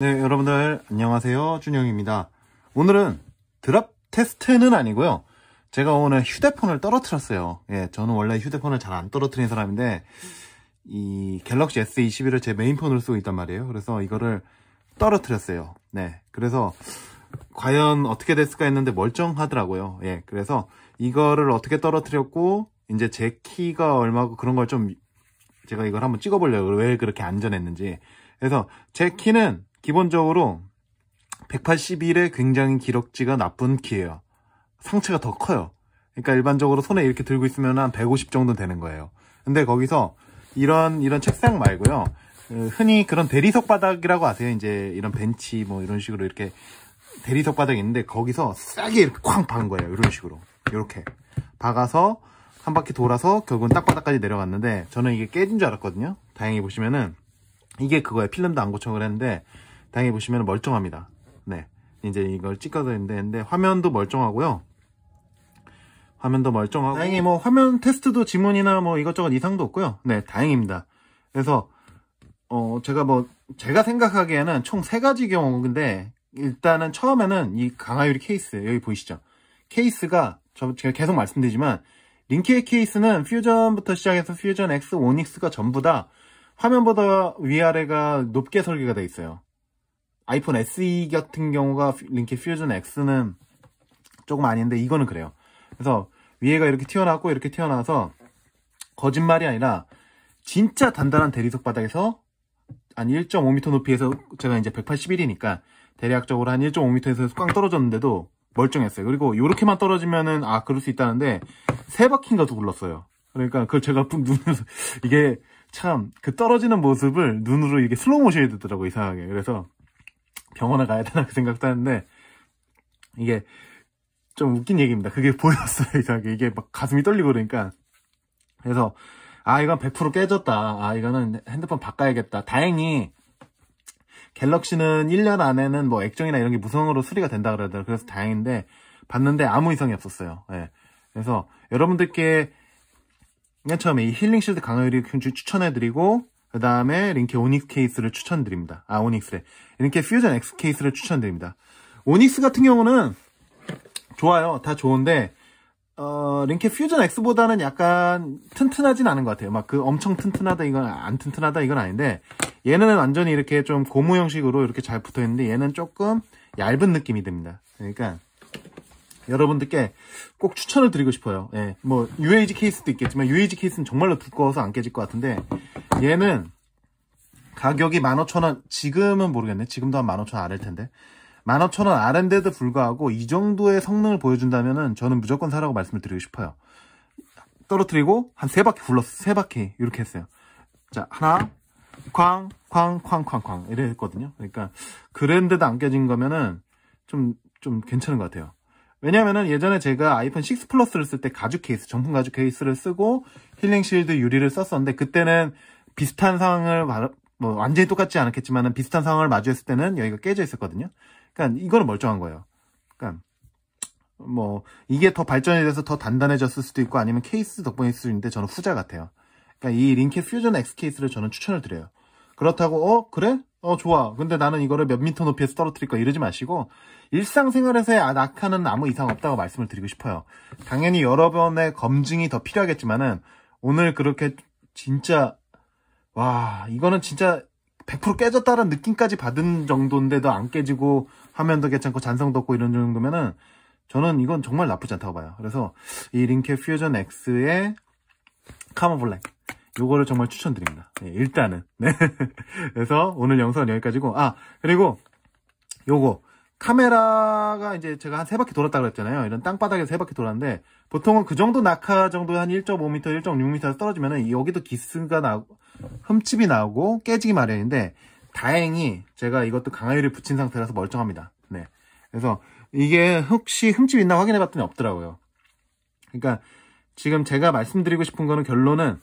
네 여러분들 안녕하세요 준영입니다 오늘은 드랍 테스트는 아니고요 제가 오늘 휴대폰을 떨어뜨렸어요 예, 저는 원래 휴대폰을 잘 안 떨어뜨린 사람인데 이 갤럭시 S21을 제 메인폰으로 쓰고 있단 말이에요 그래서 이거를 떨어뜨렸어요 네 그래서 과연 어떻게 됐을까 했는데 멀쩡하더라고요 예 그래서 이거를 어떻게 떨어뜨렸고 이제 제 키가 얼마고 그런 걸 좀 제가 이걸 한번 찍어보려고 왜 그렇게 안전했는지 그래서 제 키는 기본적으로 181에 굉장히 기럭지가 나쁜 키예요. 상체가 더 커요. 그러니까 일반적으로 손에 이렇게 들고 있으면 한 150 정도 되는 거예요. 근데 거기서 이런 이런 책상 말고요. 그 흔히 그런 대리석 바닥이라고 아세요? 이제 이런 벤치 뭐 이런 식으로 이렇게 대리석 바닥이 있는데 거기서 싸게 이렇게 쾅 박은 거예요. 이런 식으로. 이렇게 박아서 한 바퀴 돌아서 결국은 딱바닥까지 내려갔는데 저는 이게 깨진 줄 알았거든요. 다행히 보시면은 이게 그거예요. 필름도 안 고쳐을 했는데 다행히 보시면 멀쩡합니다. 네. 이제 이걸 찍어서 했는데 화면도 멀쩡하고요. 화면도 멀쩡하고 다행히 뭐 화면 테스트도 지문이나 뭐 이것저것 이상도 없고요. 네, 다행입니다. 그래서 어 제가 뭐 제가 생각하기에는 총 세 가지 경우인데 일단은 처음에는 이 강화유리 케이스 여기 보이시죠? 케이스가 저 제가 계속 말씀드리지만 링케의 케이스는 퓨전부터 시작해서 퓨전 X, 오닉스가 전부 다 화면보다 위아래가 높게 설계가 돼 있어요. 아이폰 SE 같은 경우가 링키 퓨전 X는 조금 아닌데 이거는 그래요. 그래서 위에가 이렇게 튀어나왔고 이렇게 튀어나와서 거짓말이 아니라 진짜 단단한 대리석 바닥에서 한 1.5m 높이에서 제가 이제 181이니까 대략적으로 한 1.5m에서 꽝 떨어졌는데도 멀쩡했어요. 그리고 이렇게만 떨어지면은 아 그럴 수 있다는데 세 바퀴인가도 굴렀어요. 그러니까 그걸 제가 눈으로 이게 참 그 떨어지는 모습을 눈으로 이게 슬로우 모션이 되더라고 이상하게. 그래서 병원에 가야 되나 그 생각도 하는데 이게 좀 웃긴 얘기입니다. 그게 보였어요. 이상하게 이게 막 가슴이 떨리고 그러니까 그래서 아 이건 100% 깨졌다. 아 이거는 핸드폰 바꿔야겠다. 다행히 갤럭시는 1년 안에는 뭐 액정이나 이런 게무선으로 수리가 된다 그러더라고요. 그래서 다행인데 봤는데 아무 이상이 없었어요. 예. 그래서 여러분들께 맨 처음에 이 힐링 실드 강화유리 추천해드리고 그 다음에 링케 오닉스 케이스를 추천드립니다. 아 오닉스래. 링케 퓨전 X 케이스를 추천드립니다. 오닉스 같은 경우는 좋아요. 다 좋은데 어, 링케 퓨전 X보다는 약간 튼튼하진 않은 것 같아요. 막 그 엄청 튼튼하다 이건 안 튼튼하다 이건 아닌데 얘는 완전히 이렇게 좀 고무 형식으로 이렇게 잘 붙어 있는데 얘는 조금 얇은 느낌이 듭니다. 그러니까 여러분들께 꼭 추천을 드리고 싶어요. 예, 뭐 UAG 케이스도 있겠지만 UAG 케이스는 정말로 두꺼워서 안 깨질 것 같은데 얘는 가격이 15,000원 지금은 모르겠네. 지금도 한 15,000원 아래일 텐데 15,000원 아래인데도 불구하고 이 정도의 성능을 보여준다면은 저는 무조건 사라고 말씀을 드리고 싶어요. 떨어뜨리고 한 세 바퀴 불렀어세 바퀴 이렇게 했어요. 자 하나 쾅쾅쾅 쾅쾅 이랬거든요. 그러니까 그랜드도 안 깨진 거면은 좀좀 좀 괜찮은 것 같아요. 왜냐면은 예전에 제가 아이폰 6 플러스를 쓸 때 가죽 케이스, 정품 가죽 케이스를 쓰고 힐링 실드 유리를 썼었는데 그때는 비슷한 상황을 뭐 완전히 똑같지 않았겠지만은 비슷한 상황을 마주했을 때는 여기가 깨져 있었거든요. 그러니까 이거는 멀쩡한 거예요. 그러니까 뭐 이게 더 발전이 돼서 더 단단해졌을 수도 있고 아니면 케이스 덕분일 수도 있는데 저는 후자 같아요. 그러니까 이 링켓 퓨전 X 케이스를 저는 추천을 드려요. 그렇다고 어 그래? 어 좋아. 근데 나는 이거를 몇 미터 높이에서 떨어뜨릴 거야 이러지 마시고 일상생활에서의 아, 낙하는 아무 이상 없다고 말씀을 드리고 싶어요. 당연히 여러 번의 검증이 더 필요하겠지만은 오늘 그렇게 진짜 와 이거는 진짜 100% 깨졌다는 느낌까지 받은 정도인데도 안 깨지고 화면도 괜찮고 잔성도 없고 이런 정도면은 저는 이건 정말 나쁘지 않다고 봐요. 그래서 이 링케 퓨전 X의 카모 블랙 요거를 정말 추천드립니다. 네, 일단은. 네. 그래서 오늘 영상은 여기까지고. 아, 그리고 요거. 카메라가 이제 제가 한 세 바퀴 돌았다 그랬잖아요. 이런 땅바닥에서 세 바퀴 돌았는데 보통은 그 정도 낙하 정도 한 1.5m, 1 6 m 떨어지면은 여기도 기스가 나고 흠집이 나오고 깨지기 마련인데 다행히 제가 이것도 강화유리 붙인 상태라서 멀쩡합니다. 네. 그래서 이게 혹시 흠집 있나 확인해 봤더니 없더라고요. 그러니까 지금 제가 말씀드리고 싶은 거는 결론은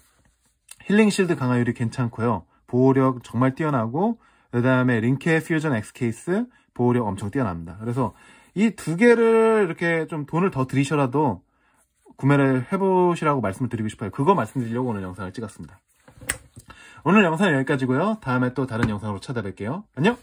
힐링 실드 강화율이 괜찮고요. 보호력 정말 뛰어나고 그 다음에 링케 퓨전 X 케이스 보호력 엄청 뛰어납니다. 그래서 이 두 개를 이렇게 좀 돈을 더 들이셔라도 구매를 해보시라고 말씀을 드리고 싶어요. 그거 말씀드리려고 오늘 영상을 찍었습니다. 오늘 영상은 여기까지고요. 다음에 또 다른 영상으로 찾아뵐게요. 안녕!